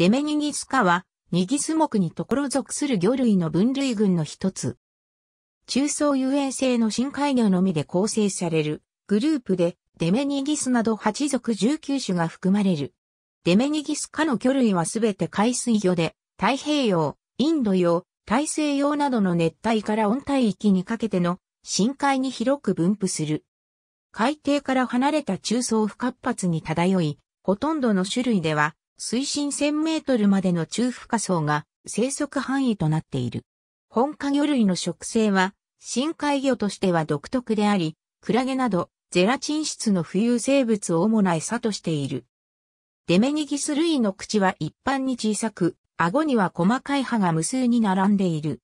デメニギスカは、ニギス目にところ属する魚類の分類群の一つ。中層遊泳性の深海魚のみで構成されるグループでデメニギスなど8属19種が含まれる。デメニギス科の魚類はすべて海水魚で太平洋、インド洋、大西洋などの熱帯から温帯域にかけての深海に広く分布する。海底から離れた中層不活発に漂い、ほとんどの種類では水深1000メートルまでの中深層が生息範囲となっている。本科魚類の植生は、深海魚としては独特であり、クラゲなど、ゼラチン質の浮遊生物を主な餌としている。デメニギス類の口は一般に小さく、顎には細かい歯が無数に並んでいる。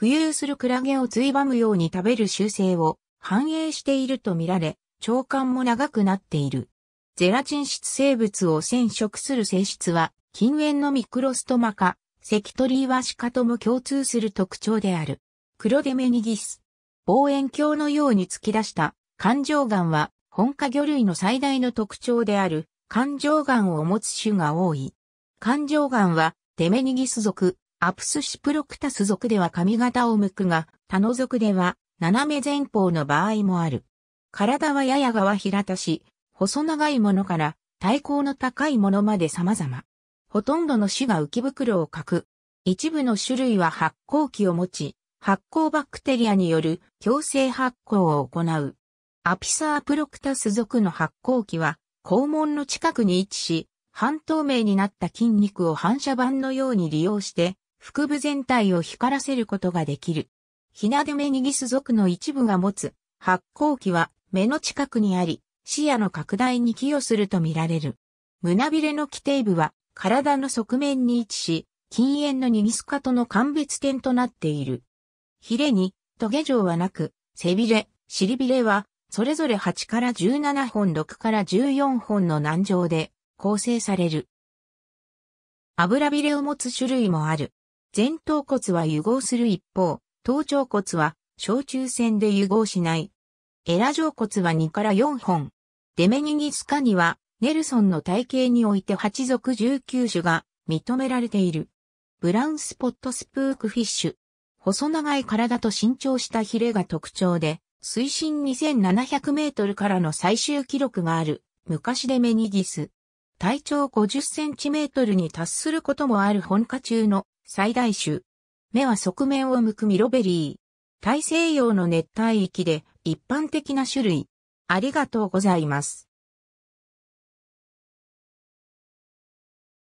浮遊するクラゲをついばむように食べる習性を反映しているとみられ、長官も長くなっている。ゼラチン質生物を染色する性質は、近縁のミクロストマカ、セキトリーワシカとも共通する特徴である。クロデメニギス。望遠鏡のように突き出した環状岩は、本科魚類の最大の特徴である環状岩を持つ種が多い。環状岩は、デメニギス属、アプスシプロクタス属では髪型を向くが、他の属では、斜め前方の場合もある。体はやや側平たし、細長いものから体高の高いものまで様々。ほとんどの種が浮き袋を欠く。一部の種類は発酵器を持ち、発酵バクテリアによる強制発酵を行う。アピサープロクタス属の発酵器は肛門の近くに位置し、半透明になった筋肉を反射板のように利用して、腹部全体を光らせることができる。ヒナデメニギス属の一部が持つ発酵器は目の近くにあり、視野の拡大に寄与するとみられる。胸びれの基底部は体の側面に位置し、近縁のニギスカとの間別点となっている。ヒレに、トゲ状はなく、背びれ、尻びれは、それぞれ8から17本、6から14本の軟状で構成される。油びれを持つ種類もある。前頭骨は融合する一方、頭頂骨は小中線で融合しない。エラ状骨は2から4本、デメニギスカには、ネルソンの体系において8属19種が認められている。ブラウンスポットスプークフィッシュ。細長い体と伸長したヒレが特徴で、水深2700メートルからの最終記録がある、昔デメニギス。体長50センチメートルに達することもある本家中の最大種。目は側面を向くミロベリー。大西洋の熱帯域で一般的な種類。ありがとうございます。